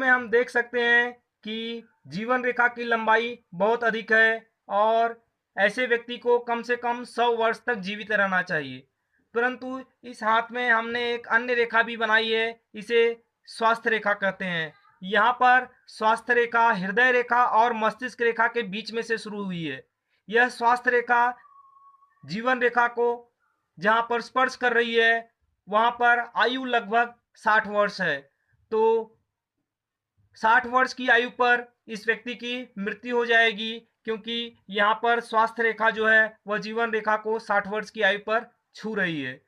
में हम देख सकते हैं कि जीवन रेखा की लंबाई बहुत अधिक है और ऐसे व्यक्ति को कम से कम सौ वर्ष तक जीवित रहना चाहिए परंतु इस हाथ में हमने एक अन्य रेखा भी बनाई है इसे स्वास्थ्य रेखा कहते हैं यहाँ पर स्वास्थ्य रेखा हृदय रेखा और मस्तिष्क रेखा के बीच में से शुरू हुई है यह स्वास्थ्य रेखा जीवन रेखा को जहाँ पर स्पर्श कर रही है वहाँ पर आयु लगभग साठ वर्ष है तो साठ वर्ष की आयु पर इस व्यक्ति की मृत्यु हो जाएगी क्योंकि यहाँ पर स्वास्थ्य रेखा जो है वह जीवन रेखा को साठ वर्ष की आयु पर छू रही है